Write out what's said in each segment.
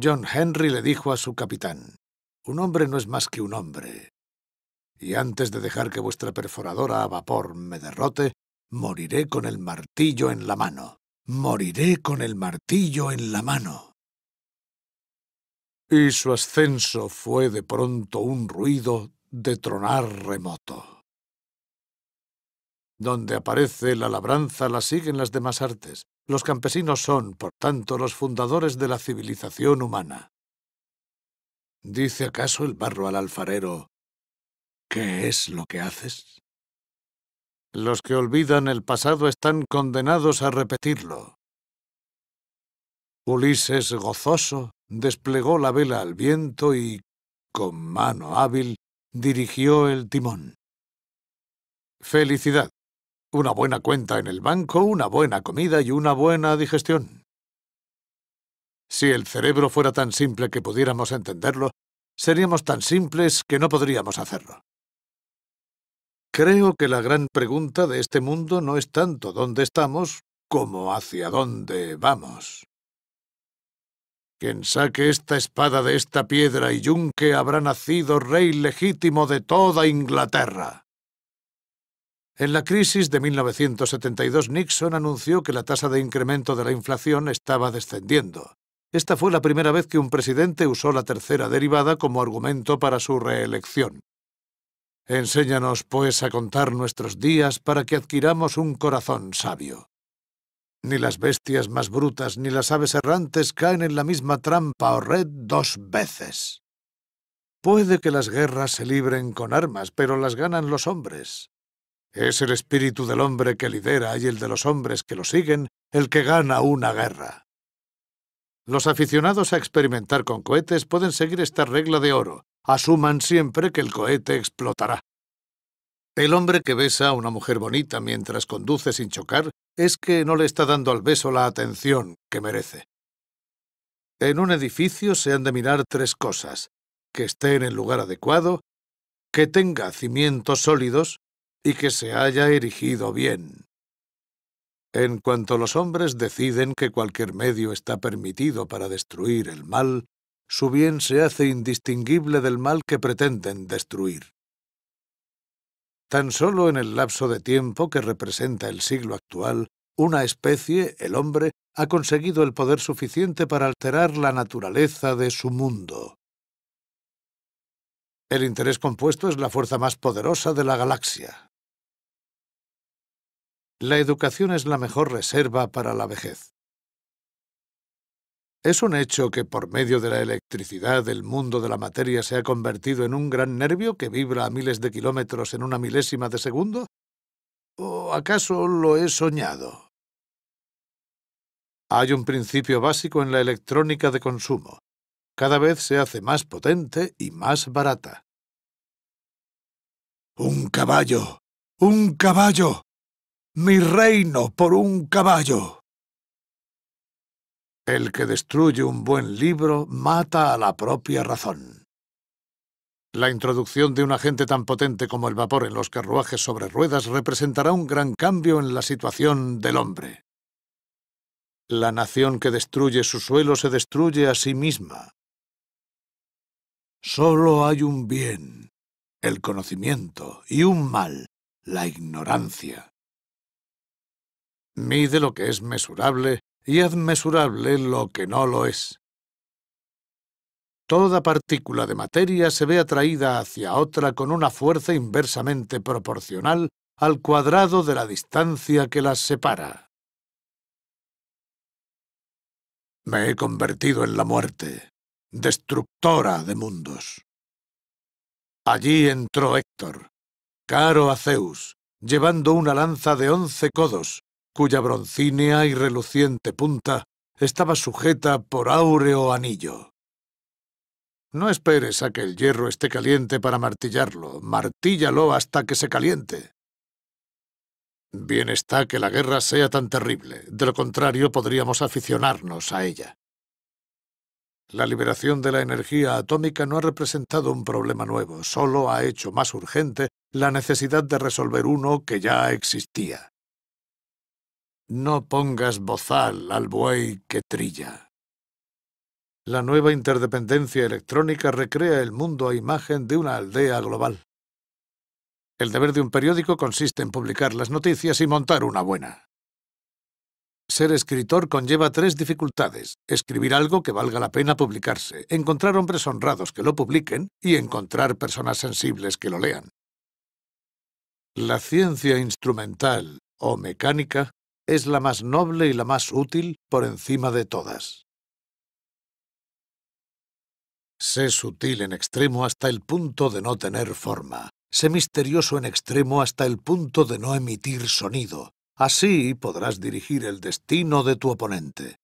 John Henry le dijo a su capitán, «Un hombre no es más que un hombre, y antes de dejar que vuestra perforadora a vapor me derrote, moriré con el martillo en la mano. Moriré con el martillo en la mano». Y su ascenso fue de pronto un ruido de tronar remoto. Donde aparece la labranza la siguen las demás artes, los campesinos son, por tanto, los fundadores de la civilización humana. ¿Dice acaso el barro al alfarero, ¿qué es lo que haces? Los que olvidan el pasado están condenados a repetirlo. Ulises, gozoso, desplegó la vela al viento y, con mano hábil, dirigió el timón. Felicidad, una buena cuenta en el banco, una buena comida y una buena digestión. Si el cerebro fuera tan simple que pudiéramos entenderlo, seríamos tan simples que no podríamos hacerlo. Creo que la gran pregunta de este mundo no es tanto dónde estamos como hacia dónde vamos. Quien saque esta espada de esta piedra y yunque habrá nacido rey legítimo de toda Inglaterra. En la crisis de 1972, Nixon anunció que la tasa de incremento de la inflación estaba descendiendo. Esta fue la primera vez que un presidente usó la tercera derivada como argumento para su reelección. Enséñanos, pues, a contar nuestros días para que adquiramos un corazón sabio. Ni las bestias más brutas ni las aves errantes caen en la misma trampa o red dos veces. Puede que las guerras se libren con armas, pero las ganan los hombres. Es el espíritu del hombre que lidera y el de los hombres que lo siguen el que gana una guerra. Los aficionados a experimentar con cohetes pueden seguir esta regla de oro. Asuman siempre que el cohete explotará. El hombre que besa a una mujer bonita mientras conduce sin chocar es que no le está dando al beso la atención que merece. En un edificio se han de mirar tres cosas. Que esté en el lugar adecuado, que tenga cimientos sólidos y que se haya erigido bien. En cuanto los hombres deciden que cualquier medio está permitido para destruir el mal, su bien se hace indistinguible del mal que pretenden destruir. Tan solo en el lapso de tiempo que representa el siglo actual, una especie, el hombre, ha conseguido el poder suficiente para alterar la naturaleza de su mundo. El interés compuesto es la fuerza más poderosa de la galaxia, la educación es la mejor reserva para la vejez. Es un hecho que por medio de la electricidad el mundo de la materia se ha convertido en un gran nervio que vibra a miles de kilómetros en una milésima de segundo. ¿O acaso lo he soñado? Hay un principio básico en la electrónica de consumo. Cada vez se hace más potente y más barata. ¡Un caballo! ¡Un caballo! mi reino por un caballo. El que destruye un buen libro mata a la propia razón. La introducción de un agente tan potente como el vapor en los carruajes sobre ruedas representará un gran cambio en la situación del hombre. La nación que destruye su suelo se destruye a sí misma. Solo hay un bien, el conocimiento, y un mal, la ignorancia. Mide lo que es mesurable y haz mesurable lo que no lo es. Toda partícula de materia se ve atraída hacia otra con una fuerza inversamente proporcional al cuadrado de la distancia que las separa. Me he convertido en la muerte, destructora de mundos. Allí entró Héctor, caro a Zeus, llevando una lanza de once codos, cuya broncínea y reluciente punta estaba sujeta por áureo anillo. No esperes a que el hierro esté caliente para martillarlo, martíllalo hasta que se caliente. Bien está que la guerra sea tan terrible, de lo contrario podríamos aficionarnos a ella. La liberación de la energía atómica no ha representado un problema nuevo, solo ha hecho más urgente la necesidad de resolver uno que ya existía. No pongas bozal al buey que trilla. La nueva interdependencia electrónica recrea el mundo a imagen de una aldea global. El deber de un periódico consiste en publicar las noticias y montar una buena. Ser escritor conlleva tres dificultades. Escribir algo que valga la pena publicarse, encontrar hombres honrados que lo publiquen y encontrar personas sensibles que lo lean. La ciencia instrumental o mecánica es la más noble y la más útil por encima de todas. Sé sutil en extremo hasta el punto de no tener forma. Sé misterioso en extremo hasta el punto de no emitir sonido. Así podrás dirigir el destino de tu oponente.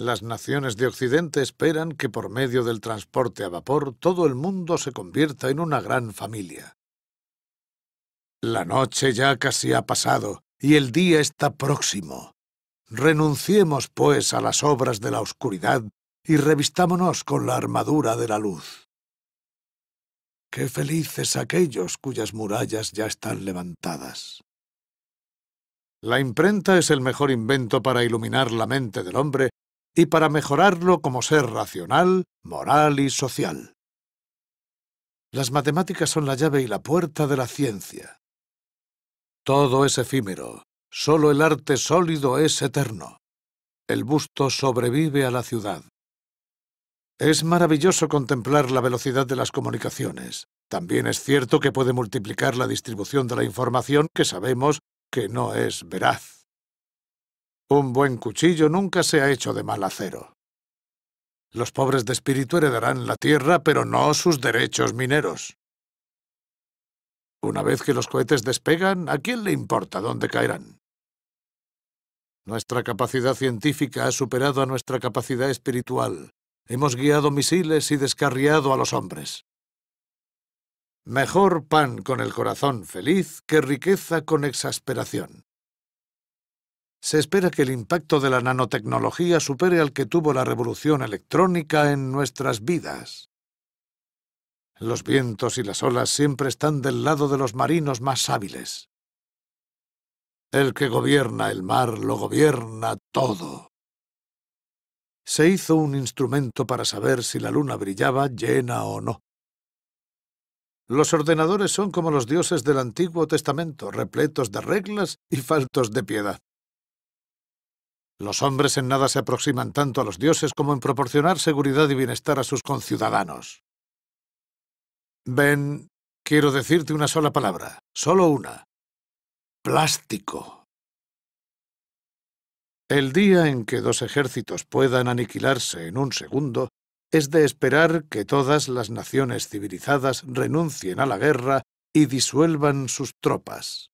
Las naciones de Occidente esperan que por medio del transporte a vapor todo el mundo se convierta en una gran familia. La noche ya casi ha pasado y el día está próximo. Renunciemos, pues, a las obras de la oscuridad y revistámonos con la armadura de la luz. Qué felices aquellos cuyas murallas ya están levantadas. La imprenta es el mejor invento para iluminar la mente del hombre y para mejorarlo como ser racional, moral y social. Las matemáticas son la llave y la puerta de la ciencia. Todo es efímero, solo el arte sólido es eterno. El busto sobrevive a la ciudad. Es maravilloso contemplar la velocidad de las comunicaciones. También es cierto que puede multiplicar la distribución de la información que sabemos que no es veraz. Un buen cuchillo nunca se ha hecho de mal acero. Los pobres de espíritu heredarán la tierra, pero no sus derechos mineros. Una vez que los cohetes despegan, ¿a quién le importa dónde caerán? Nuestra capacidad científica ha superado a nuestra capacidad espiritual. Hemos guiado misiles y descarriado a los hombres. Mejor pan con el corazón feliz que riqueza con exasperación. Se espera que el impacto de la nanotecnología supere al que tuvo la revolución electrónica en nuestras vidas. Los vientos y las olas siempre están del lado de los marinos más hábiles. El que gobierna el mar lo gobierna todo. Se hizo un instrumento para saber si la luna brillaba llena o no. Los ordenadores son como los dioses del Antiguo Testamento, repletos de reglas y faltos de piedad. Los hombres en nada se aproximan tanto a los dioses como en proporcionar seguridad y bienestar a sus conciudadanos. Ven, quiero decirte una sola palabra, solo una. Plástico. El día en que dos ejércitos puedan aniquilarse en un segundo es de esperar que todas las naciones civilizadas renuncien a la guerra y disuelvan sus tropas.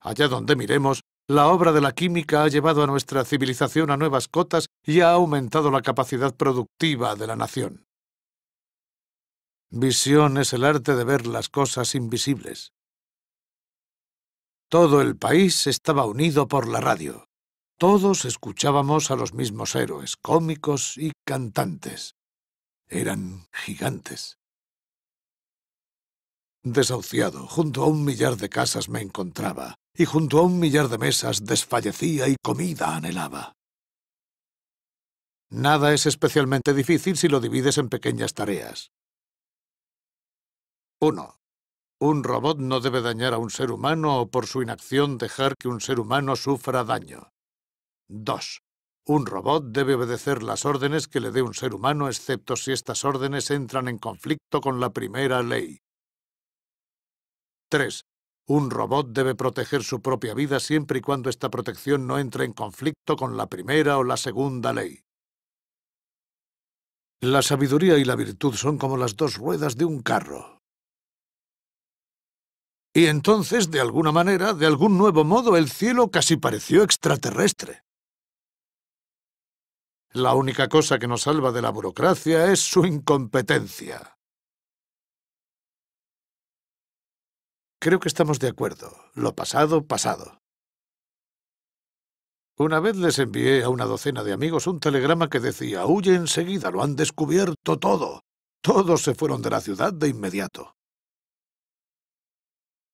Allá donde miremos, la obra de la química ha llevado a nuestra civilización a nuevas cotas y ha aumentado la capacidad productiva de la nación. Visión es el arte de ver las cosas invisibles. Todo el país estaba unido por la radio. Todos escuchábamos a los mismos héroes, cómicos y cantantes. Eran gigantes. Desahuciado, junto a un millar de casas me encontraba, y junto a un millar de mesas desfallecía y comida anhelaba. Nada es especialmente difícil si lo divides en pequeñas tareas. 1. Un robot no debe dañar a un ser humano o por su inacción dejar que un ser humano sufra daño. 2. Un robot debe obedecer las órdenes que le dé un ser humano excepto si estas órdenes entran en conflicto con la primera ley. 3. Un robot debe proteger su propia vida siempre y cuando esta protección no entre en conflicto con la primera o la segunda ley. La sabiduría y la virtud son como las dos ruedas de un carro. Y entonces, de alguna manera, de algún nuevo modo, el cielo casi pareció extraterrestre. La única cosa que nos salva de la burocracia es su incompetencia. Creo que estamos de acuerdo. Lo pasado, pasado. Una vez les envié a una docena de amigos un telegrama que decía «Huye enseguida, lo han descubierto todo». Todos se fueron de la ciudad de inmediato.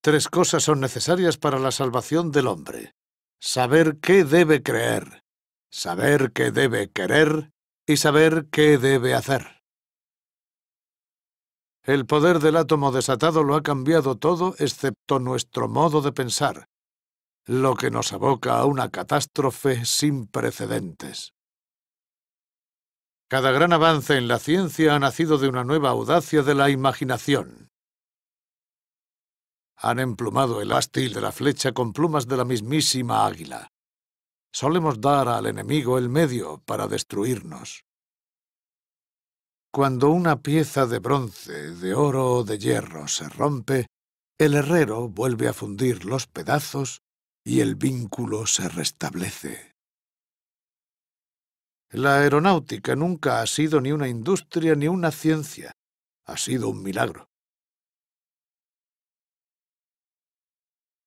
Tres cosas son necesarias para la salvación del hombre. Saber qué debe creer, saber qué debe querer y saber qué debe hacer. El poder del átomo desatado lo ha cambiado todo excepto nuestro modo de pensar, lo que nos aboca a una catástrofe sin precedentes. Cada gran avance en la ciencia ha nacido de una nueva audacia de la imaginación. Han emplumado el ástil de la flecha con plumas de la mismísima águila. Solemos dar al enemigo el medio para destruirnos. Cuando una pieza de bronce, de oro o de hierro se rompe, el herrero vuelve a fundir los pedazos y el vínculo se restablece. La aeronáutica nunca ha sido ni una industria ni una ciencia. Ha sido un milagro.